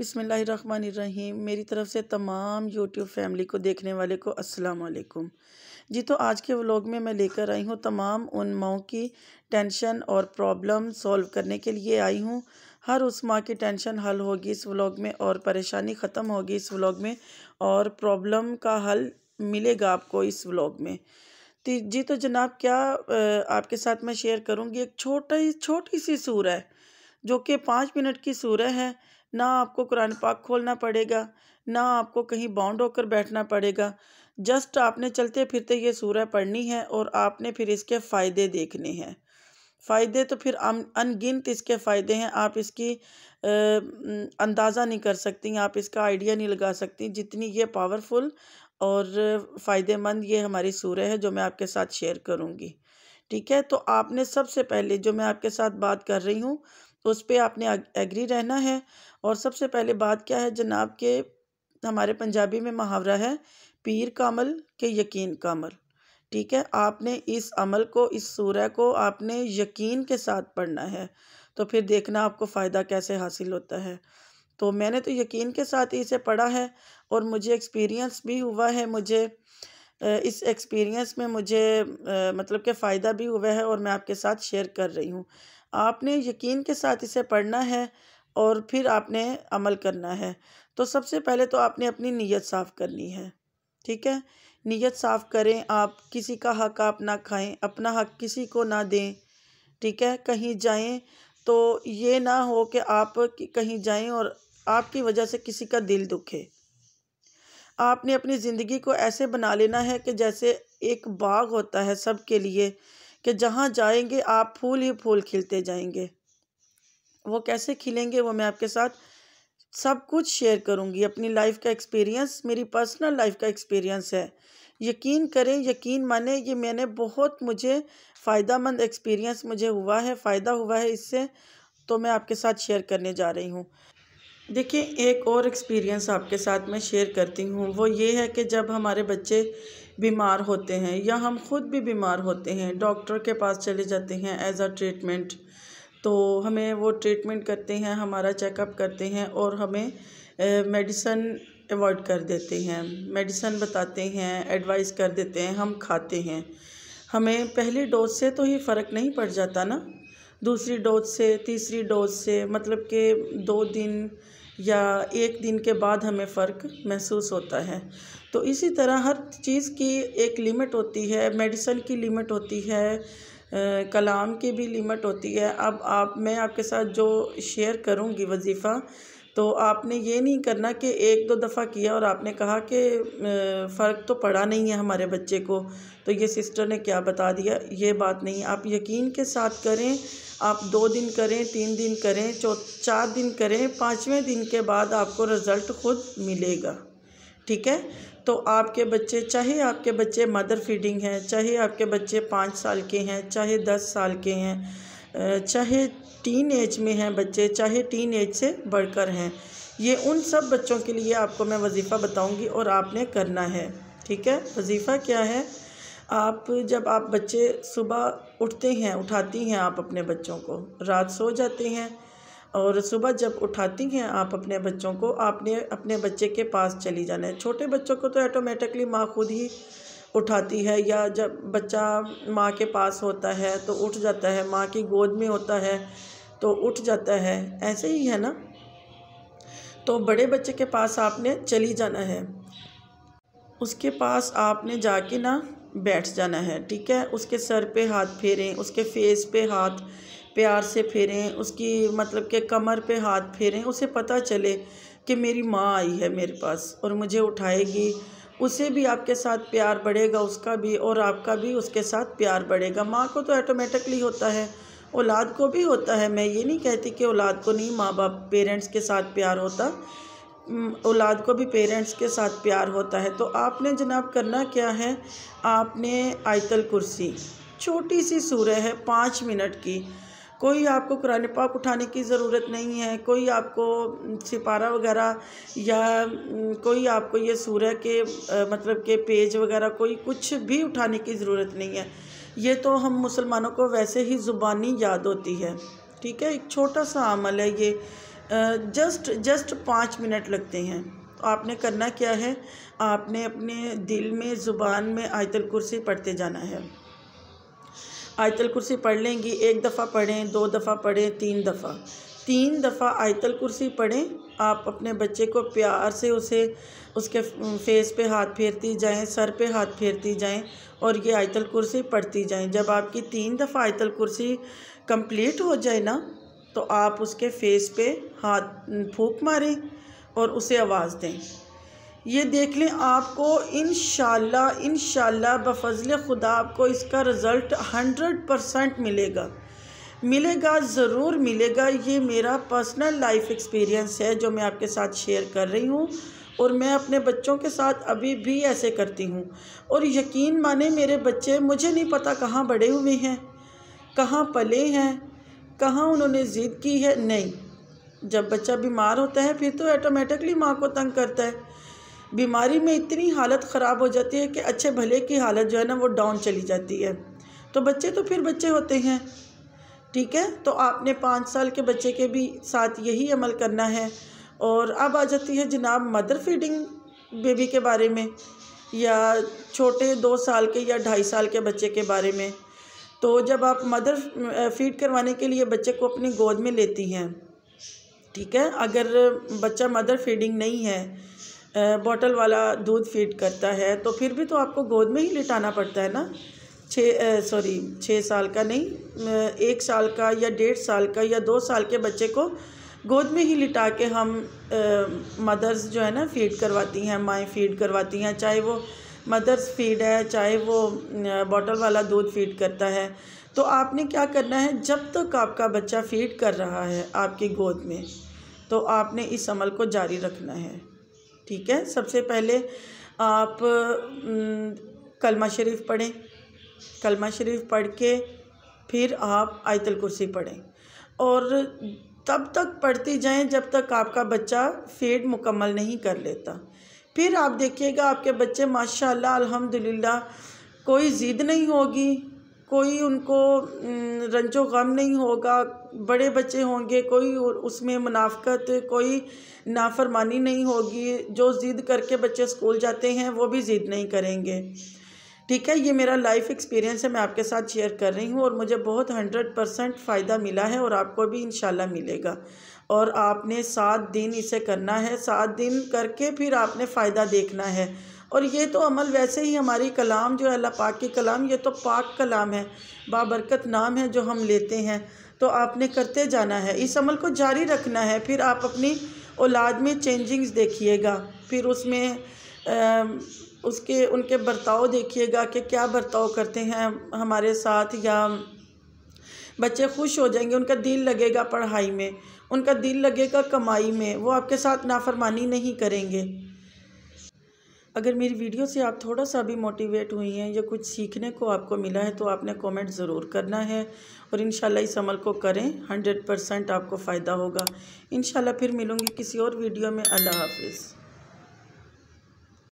बिसमीम मेरी तरफ से तमाम यूट्यूब फैमिली को देखने वाले को अस्सलाम वालेकुम जी तो आज के व्लॉग में मैं लेकर आई हूँ तमाम उन माओ की टेंशन और प्रॉब्लम सॉल्व करने के लिए आई हूँ हर उस माँ की टेंशन हल होगी इस व्लॉग में और परेशानी ख़त्म होगी इस व्लॉग में और प्रॉब्लम का हल मिलेगा आपको इस व्लॉग में जी तो जनाब क्या आपके साथ मैं शेयर करूँगी एक छोटा छोटी सी सूर है जो कि पाँच मिनट की सूरह है ना आपको कुरान पाक खोलना पड़ेगा ना आपको कहीं बाउंड होकर बैठना पड़ेगा जस्ट आपने चलते फिरते ये सूरह पढ़नी है और आपने फिर इसके फ़ायदे देखने हैं फ़ायदे तो फिर अनगिनत इसके फ़ायदे हैं आप इसकी अंदाज़ा नहीं कर सकती आप इसका आइडिया नहीं लगा सकती जितनी ये पावरफुल और फ़ायदेमंद ये हमारी सूरह है जो मैं आपके साथ शेयर करूँगी ठीक है तो आपने सबसे पहले जो मैं आपके साथ बात कर रही हूँ उस पर आपने एग्री रहना है और सबसे पहले बात क्या है जनाब के हमारे पंजाबी में मुहावरा है पीर का अमल के यकीन कामल ठीक है आपने इस अमल को इस सूरह को आपने यकीन के साथ पढ़ना है तो फिर देखना आपको फ़ायदा कैसे हासिल होता है तो मैंने तो यकीन के साथ ही इसे पढ़ा है और मुझे एक्सपीरियंस भी हुआ है मुझे इस एक्सपीरियंस में मुझे मतलब के फ़ायदा भी हुआ है और मैं आपके साथ शेयर कर रही हूँ आपने यकीन के साथ इसे पढ़ना है और फिर आपने अमल करना है तो सबसे पहले तो आपने अपनी नीयत साफ़ करनी है ठीक है नीयत साफ़ करें आप किसी का हक आप ना खाएं अपना हक किसी को ना दें ठीक है कहीं जाएं तो ये ना हो कि आप कहीं जाएं और आपकी वजह से किसी का दिल दुखे आपने अपनी ज़िंदगी को ऐसे बना लेना है कि जैसे एक बाग होता है सबके लिए कि जहाँ जाएंगे आप फूल ही फूल खिलते जाएंगे वो कैसे खिलेंगे वो मैं आपके साथ सब कुछ शेयर करूँगी अपनी लाइफ का एक्सपीरियंस मेरी पर्सनल लाइफ का एक्सपीरियंस है यकीन करें यकीन माने ये मैंने बहुत मुझे फ़ायदा मंद एक्सपीरियंस मुझे हुआ है फ़ायदा हुआ है इससे तो मैं आपके साथ शेयर करने जा रही हूँ देखिए एक और एक्सपीरियंस आपके साथ मैं शेयर करती हूँ वो ये है कि जब हमारे बच्चे बीमार होते हैं या हम खुद भी बीमार होते हैं डॉक्टर के पास चले जाते हैं एज आ ट्रीटमेंट तो हमें वो ट्रीटमेंट करते हैं हमारा चेकअप करते हैं और हमें मेडिसन अवॉइड कर देते हैं मेडिसन बताते हैं एडवाइस कर देते हैं हम खाते हैं हमें पहली डोज से तो ही फ़र्क नहीं पड़ जाता ना दूसरी डोज से तीसरी डोज से मतलब कि दो दिन या एक दिन के बाद हमें फ़र्क महसूस होता है तो इसी तरह हर चीज़ की एक लिमिट होती है मेडिसन की लिमिट होती है कलाम की भी लिमिट होती है अब आप मैं आपके साथ जो शेयर करूँगी वजीफ़ा तो आपने ये नहीं करना कि एक दो दफ़ा किया और आपने कहा कि फ़र्क तो पड़ा नहीं है हमारे बच्चे को तो ये सिस्टर ने क्या बता दिया ये बात नहीं आप यकीन के साथ करें आप दो दिन करें तीन दिन करें चौ चार दिन करें पाँचवें दिन के बाद आपको रिज़ल्ट ख़ुद मिलेगा ठीक है तो आपके बच्चे चाहे आपके बच्चे मदर फीडिंग हैं चाहे आपके बच्चे पाँच साल के हैं चाहे दस साल के हैं चाहे टीन एज में हैं बच्चे चाहे टीन एज से बढ़कर हैं ये उन सब बच्चों के लिए आपको मैं वजीफ़ा बताऊंगी और आपने करना है ठीक है वजीफ़ा क्या है आप जब आप बच्चे सुबह उठते हैं उठाती हैं आप अपने बच्चों को रात सो जाते हैं और सुबह जब उठाती हैं आप अपने बच्चों को आपने अपने बच्चे के पास चली जाना है छोटे बच्चों को तो ऐटोमेटिकली माँ खुद ही उठाती है या जब बच्चा माँ के पास होता है तो उठ जाता है माँ की गोद में होता है तो उठ जाता है ऐसे ही है ना तो बड़े बच्चे के पास आपने चली जाना है उसके पास आपने जाके ना बैठ जाना है ठीक है उसके सर पे हाथ फेरें उसके फेस पे हाथ प्यार से फेरें उसकी मतलब के कमर पे हाथ फेरें उसे पता चले कि मेरी माँ आई है मेरे पास और मुझे उठाएगी उसे भी आपके साथ प्यार बढ़ेगा उसका भी और आपका भी उसके साथ प्यार बढ़ेगा माँ को तो ऑटोमेटिकली होता है औलाद को भी होता है मैं ये नहीं कहती कि औलाद को नहीं माँ बाप पेरेंट्स के साथ प्यार होता औलाद को भी पेरेंट्स के साथ प्यार होता है तो आपने जनाब करना क्या है आपने आयतल कुर्सी छोटी सी सूरह है पाँच मिनट की कोई आपको कुरान पाक उठाने की ज़रूरत नहीं है कोई आपको सिपारा वगैरह या कोई आपको ये सूर्य के मतलब के पेज वगैरह कोई कुछ भी उठाने की ज़रूरत नहीं है ये तो हम मुसलमानों को वैसे ही ज़ुबानी याद होती है ठीक है एक छोटा सा अमल है ये जस्ट जस्ट पाँच मिनट लगते हैं तो आपने करना क्या है आपने अपने दिल में ज़ुबान में आयतल कुर्सी पढ़ते जाना है आयतल कुर्सी पढ़ लेंगी एक दफ़ा पढ़ें दो दफ़ा पढ़ें तीन दफ़ा तीन दफ़ा आयतल कुर्सी पढ़ें आप अपने बच्चे को प्यार से उसे उसके फेस पे हाथ फेरती जाएं सर पे हाथ फेरती जाएं और ये आयतल कुर्सी पढ़ती जाएं जब आपकी तीन दफ़ा आयतल कुर्सी कंप्लीट हो जाए ना तो आप उसके फेस पे हाथ फूक मारें और उसे आवाज़ दें ये देख लें आपको इन इन बफजल खुदा आपको इसका रिज़ल्ट हंड्रेड परसेंट मिलेगा मिलेगा ज़रूर मिलेगा ये मेरा पर्सनल लाइफ एक्सपीरियंस है जो मैं आपके साथ शेयर कर रही हूँ और मैं अपने बच्चों के साथ अभी भी ऐसे करती हूँ और यकीन माने मेरे बच्चे मुझे नहीं पता कहाँ बड़े हुए हैं कहाँ पले हैं कहाँ उन्होंने ज़िद की है नहीं जब बच्चा बीमार होता है फिर तो ऐटोमेटिकली माँ को तंग करता है बीमारी में इतनी हालत ख़राब हो जाती है कि अच्छे भले की हालत जो है ना वो डाउन चली जाती है तो बच्चे तो फिर बच्चे होते हैं ठीक है तो आपने पाँच साल के बच्चे के भी साथ यही अमल करना है और अब आ जाती है जनाब मदर फीडिंग बेबी के बारे में या छोटे दो साल के या ढाई साल के बच्चे के बारे में तो जब आप मदर फीड करवाने के लिए बच्चे को अपनी गोद में लेती हैं ठीक है अगर बच्चा मदर फीडिंग नहीं है बॉटल वाला दूध फीड करता है तो फिर भी तो आपको गोद में ही लिटाना पड़ता है ना छ सॉरी छः साल का नहीं एक साल का या डेढ़ साल का या दो साल के बच्चे को गोद में ही लिटा के हम मदर्स जो है ना फीड करवाती हैं माएँ फीड करवाती हैं चाहे वो मदर्स फीड है चाहे वो बॉटल वाला दूध फीड करता है तो आपने क्या करना है जब तक आपका बच्चा फीड कर रहा है आपकी गोद में तो आपने इस अमल को जारी रखना है ठीक है सबसे पहले आप कलमा शरीफ पढ़ें कलमा शरीफ पढ़ के फिर आप आयतल कुर्सी पढ़ें और तब तक पढ़ते जाएं जब तक आपका बच्चा फेड मुकम्मल नहीं कर लेता फिर आप देखिएगा आपके बच्चे माशाल्लाह अल्हम्दुलिल्लाह कोई ज़िद नहीं होगी कोई उनको रंजो गम नहीं होगा बड़े बच्चे होंगे कोई उसमें मुनाफ़त कोई नाफरमानी नहीं होगी जो ज़िद करके बच्चे स्कूल जाते हैं वो भी ज़िद नहीं करेंगे ठीक है ये मेरा लाइफ एक्सपीरियंस है मैं आपके साथ शेयर कर रही हूँ और मुझे बहुत हंड्रेड परसेंट फ़ायदा मिला है और आपको भी इन मिलेगा और आपने सात दिन इसे करना है सात दिन करके फिर आपने फ़ायदा देखना है और ये तो अमल वैसे ही हमारी कलाम जो है अल्लाह पाक की कलाम ये तो पाक कलाम है बाबरकत नाम है जो हम लेते हैं तो आपने करते जाना है इस अमल को जारी रखना है फिर आप अपनी औलाद में चेंजिंग्स देखिएगा फिर उसमें आ, उसके उनके बर्ताव देखिएगा कि क्या बर्ताव करते हैं हमारे साथ या बच्चे खुश हो जाएंगे उनका दिल लगेगा पढ़ाई में उनका दिल लगेगा कमाई में वो आपके साथ नाफरमानी नहीं करेंगे अगर मेरी वीडियो से आप थोड़ा सा भी मोटिवेट हुई हैं या कुछ सीखने को आपको मिला है तो आपने कमेंट ज़रूर करना है और इन इस अमल को करें हंड्रेड परसेंट आपको फ़ायदा होगा इन फिर मिलूँगी किसी और वीडियो में अल्लाह हाफिज़